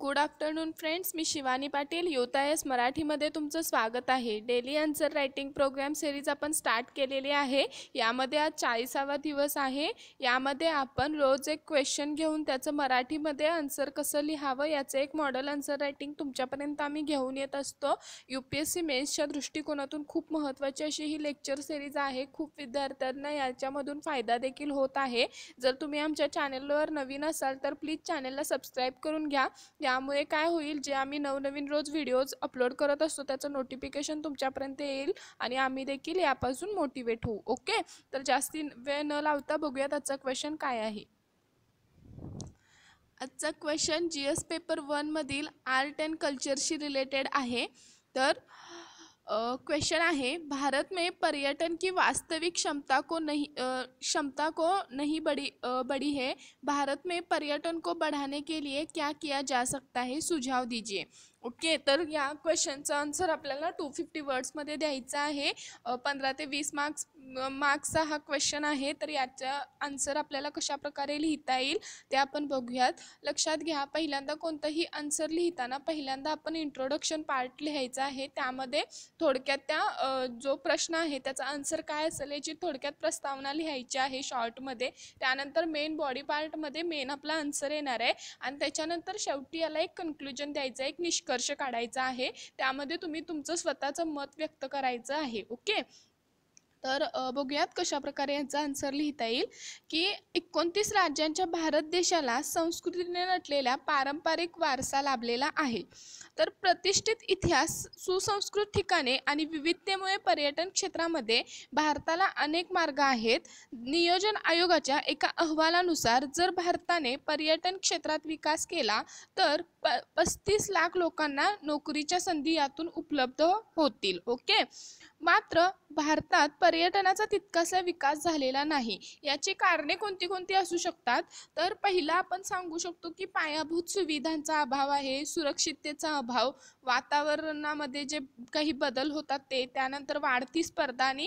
good afternoon friends मी शिवानी पाटील युता एस मराठीमध्ये तुमचं स्वागत आहे daily answer writing program series आपण स्टार्ट केलेली आहे यामध्ये आज चाळीसावा दिवस आहे यामध्ये आपण रोज एक क्वेश्चन घेऊन त्याचं मराठीमध्ये आन्सर कसं लिहावं याचं एक मॉडल आन्सर रायटिंग तुमच्यापर्यंत आम्ही घेऊन येत असतो यू पी एस सी मेन्सच्या दृष्टिकोनातून खूप महत्त्वाची अशी ही लेक्चर सिरीज आहे खूप विद्यार्थ्यांना याच्यामधून फायदा देखील होत आहे जर तुम्ही आमच्या चॅनलवर नवीन असाल तर प्लीज चॅनलला सबस्क्राईब करून घ्या त्यामुळे काय होईल जे आम्ही नवनवीन रोज व्हिडिओज अपलोड करत असतो त्याचं नोटिफिकेशन तुमच्यापर्यंत येईल आणि आम्ही देखील यापासून मोटिवेट होऊ ओके तर जास्ती वेळ न लावता बघूया त्याचा क्वेश्चन काय आहे आजचा क्वेश्चन जी एस पेपर वनमधील आर्ट अँड कल्चरशी रिलेटेड आहे तर क्वेश्चन है भारत में पर्यटन की वास्तविक क्षमता को नहीं क्षमता को नहीं uh, बड़ी है भारत में पर्यटन को बढ़ाने के लिए क्या किया जा सकता है सुझाव दीजिए ओके तर या क्वेश्चनचा आन्सर आपल्याला टू फिफ्टी वर्ड्समध्ये द्यायचा आहे पंधरा ते वीस मार्क्स मार्क्सचा हा क्वेश्चन आहे तर याचा आन्सर आपल्याला कशाप्रकारे लिहिता येईल ते आपण बघूयात लक्षात घ्या पहिल्यांदा कोणतंही आन्सर लिहिताना पहिल्यांदा आपण इंट्रोडक्शन पार्ट लिहायचा आहे त्यामध्ये थोडक्यात त्या जो प्रश्न आहे त्याचा आन्सर काय असेल याची थोडक्यात प्रस्तावना लिहायची आहे शॉर्टमध्ये त्यानंतर मेन बॉडी पार्टमध्ये मेन आपला आन्सर येणार आहे आणि त्याच्यानंतर शेवटी याला एक कन्क्लुजन द्यायचं आहे एक निष्कर्ष निष्कर्ष काढायचा आहे त्यामध्ये तुम्ही तुमचं स्वतःचं मत व्यक्त करायचं आहे ओके तर बघूयात प्रकारे याचा आन्सर लिहिता येईल की एकोणतीस राज्यांच्या भारत देशाला संस्कृतीने नटलेला पारंपरिक वारसा लाभलेला आहे तर प्रतिष्ठित इतिहास सुसंस्कृत ठिकाणे आणि विविधतेमुळे पर्यटन क्षेत्रामध्ये भारताला अनेक मार्ग आहेत नियोजन आयोगाच्या एका अहवालानुसार जर भारताने पर्यटन क्षेत्रात विकास केला तर प पस्तीस लाख लोकांना नोकरीच्या संधी यातून उपलब्ध होतील ओके मात्र भारतात पर्यटनाचा तितकासा विकास झालेला नाही याची कारणे कोणती कोणती असू शकतात तर पहिला आपण सांगू शकतो की पायाभूत सुविधांचा अभाव आहे सुरक्षिततेचा अभाव वातावरणामध्ये जे काही बदल होतात ते त्यानंतर वाढती स्पर्धा आणि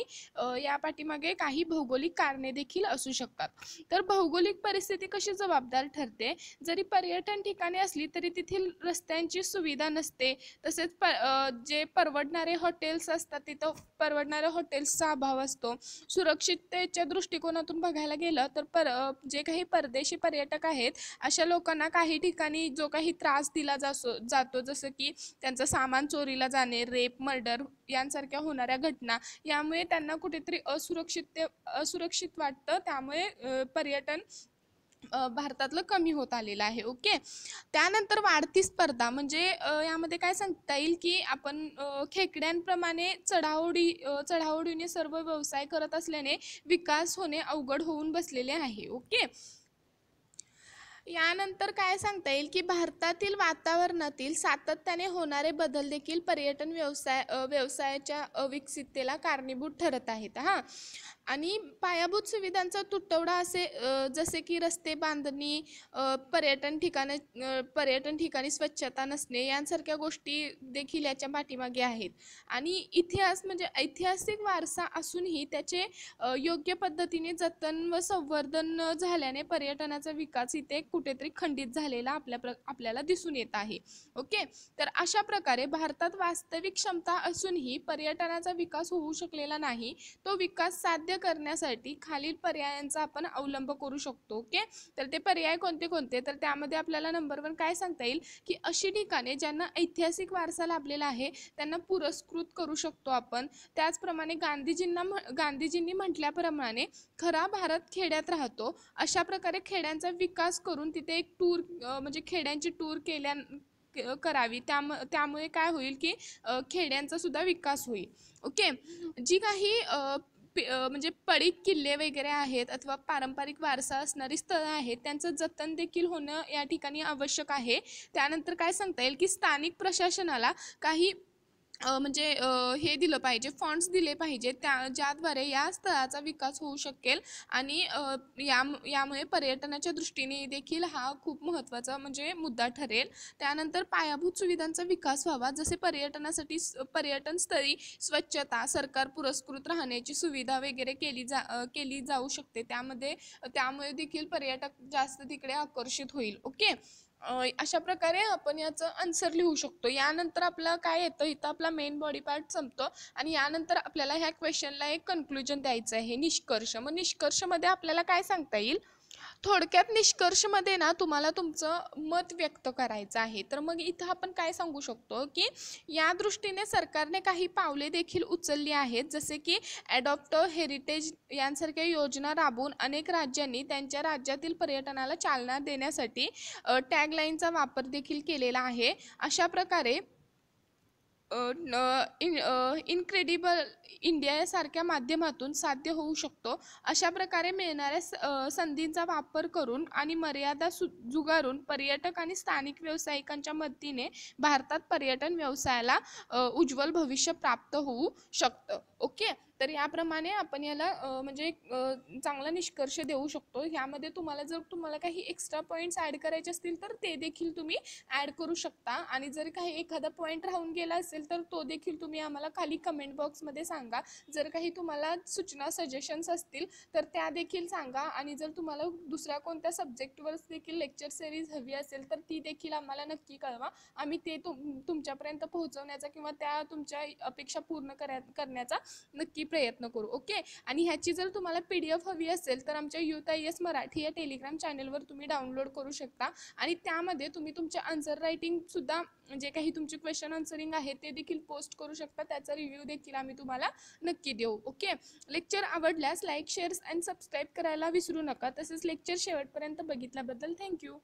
या पाठीमागे काही भौगोलिक कारणे देखील असू शकतात तर भौगोलिक परिस्थिती कशी जबाबदार ठरते जरी पर्यटन ठिकाणी असली तरी तेथील रस्त्यांची सुविधा नसते तसेच प जे परवडणारे हॉटेल्स असतात तिथं परवडणाऱ्या हॉटेल्सचा अभाव असतो सुरक्षिततेच्या दृष्टिकोनातून बघायला गेलं तर पर जे काही परदेशी पर्यटक आहेत अशा लोकांना काही ठिकाणी जो काही त्रास दिला जातो जसं जसं की त्यांचं सामान चोरीला जाणे रेप मर्डर यांसारख्या होणाऱ्या घटना यामुळे त्यांना कुठेतरी असुरक्षित असुरक्षित वाटतं त्यामुळे पर्यटन भारतातलं कमी होत आलेलं आहे ओके त्यानंतर वाढती स्पर्धा म्हणजे यामध्ये काय सांगता येईल की आपण खेकड्यांप्रमाणे चढावडी चढावडीने सर्व व्यवसाय करत असल्याने विकास होणे अवघड होऊन बसलेले आहे ओके यानंतर काय सांगता येईल की भारतातील वातावरणातील सातत्याने होणारे बदल देखील पर्यटन व्यवसाय व्यवसायाच्या अविकसिततेला कारणीभूत ठरत आहेत हां आणि पायाभूत सुविधांचा तुटवडा असे जसे की रस्ते बांधणी पर्यटन ठिकाणे पर्यटन ठिकाणी स्वच्छता नसणे यांसारख्या गोष्टी देखील याच्या पाठीमागे आहेत आणि इतिहास म्हणजे ऐतिहासिक वारसा असूनही त्याचे योग्य पद्धतीने जतन व संवर्धन झाल्याने पर्यटनाचा विकास इथे कुठेतरी खंडित झालेला आपल्या प्र आपल्याला दिसून येत आहे ओके तर अशा प्रकारे भारतात वास्तविक क्षमता असूनही पर्यटनाचा विकास होऊ शकलेला नाही तो विकास साध्य करण्यासाठी खालील पर्यायांचा आपण अवलंब करू शकतो ओके तर ते पर्याय कोणते कोणते तर त्यामध्ये आपल्याला नंबर वन काय सांगता येईल की अशी ठिकाणे ज्यांना ऐतिहासिक वारसा लाभलेला आहे त्यांना पुरस्कृत करू शकतो आपण त्याचप्रमाणे गांधीजींना गांधीजींनी म्हटल्याप्रमाणे खरा भारत खेड्यात राहतो अशा प्रकारे खेड्यांचा विकास करून जाऊन तिथे एक टूर म्हणजे खेड्यांची टूर केल्या करावी त्याम त्यामुळे काय होईल की खेड्यांचा सुद्धा विकास होईल ओके जी काही म्हणजे पडीक किल्ले वगैरे आहेत अथवा पारंपरिक वारसा असणारी स्थळं आहेत त्यांचं जतन देखील होणं या ठिकाणी आवश्यक आहे त्यानंतर काय सांगता येईल की स्थानिक प्रशासनाला काही म्हणजे हे दिलं पाहिजे फंड्स दिले पाहिजे त्या ज्याद्वारे या स्थळाचा विकास होऊ शकेल आणि या यामुळे पर्यटनाच्या दृष्टीने देखील हा खूप महत्त्वाचा म्हणजे मुद्दा ठरेल त्यानंतर पायाभूत सुविधांचा विकास व्हावा जसे पर्यटनासाठी पर्यटनस्थळी स्वच्छता सरकार पुरस्कृत राहण्याची सुविधा वगैरे केली जा केली जाऊ शकते त्यामध्ये त्यामुळे देखील पर्यटक जास्त तिकडे आकर्षित होईल ओके अशा प्रकारे आपण याचं आन्सर लिहू शकतो यानंतर आपलं काय येतं इथं आपला मेन बॉडी पार्ट संपतो आणि यानंतर आपल्याला ह्या क्वेश्चनला एक कन्क्लुजन द्यायचं आहे निष्कर्ष मग निष्कर्षमध्ये आपल्याला काय सांगता येईल थोडक्यात निष्कर्षमध्ये ना तुम्हाला तुमचं मत व्यक्त करायचं आहे तर मग इथं आपण काय सांगू शकतो की या दृष्टीने सरकारने काही पावले देखील उचलली आहेत जसे की ॲडॉप्ट हेरिटेज यांसारख्या योजना राबवून अनेक राज्यांनी त्यांच्या राज्यातील पर्यटनाला चालना देण्यासाठी टॅगलाईनचा वापर देखील केलेला आहे अशा प्रकारे इन इनक्रेडिबल इंडिया यासारख्या माध्यमातून साध्य होऊ शकतो अशा प्रकारे मिळणाऱ्या स संधींचा वापर करून आणि मर्यादा सु जुगारून पर्यटक आणि स्थानिक व्यावसायिकांच्या मदतीने भारतात पर्यटन व्यवसायाला उज्ज्वल भविष्य प्राप्त होऊ शकतं ओके तर याप्रमाणे आपण याला म्हणजे चांगला निष्कर्ष देऊ शकतो ह्यामध्ये तुम्हाला जर तुम्हाला काही एक्स्ट्रा पॉईंट्स ॲड करायचे असतील तर ते देखील तुम्ही ॲड करू शकता आणि जर काही एखादा पॉईंट राहून गेला असेल तर तो देखील तुम्ही आम्हाला खाली कमेंट बॉक्समध्ये सांगा जर काही तुम्हाला सूचना सजेशन्स असतील तर त्या देखील सांगा आणि जर तुम्हाला दुसऱ्या कोणत्या सब्जेक्टवर देखील लेक्चर सिरीज हवी असेल तर ती देखील आम्हाला नक्की कळवा आम्ही ते तुम तुमच्यापर्यंत पोहोचवण्याचा किंवा त्या तुमच्या अपेक्षा पूर्ण करण्याचा नक्की प्रयत्न करू ओके आणि ह्याची जर तुम्हाला पी डी एफ हवी असेल तर आमच्या युथ आय एस मराठी या टेलिग्राम चॅनलवर तुम्ही डाउनलोड करू शकता आणि त्यामध्ये तुम्ही तुमचे आन्सर रायटिंगसुद्धा जे काही तुमचे क्वेश्चन आन्सरिंग आहे ते देखील पोस्ट करू शकता त्याचा रिव्ह्यू देखील आम्ही तुम्हाला नक्की देऊ ओके लेक्चर आवडल्यास लाईक शेअर्स अँड सबस्क्राईब करायला विसरू नका तसेच लेक्चर शेवटपर्यंत बघितल्याबद्दल थँक्यू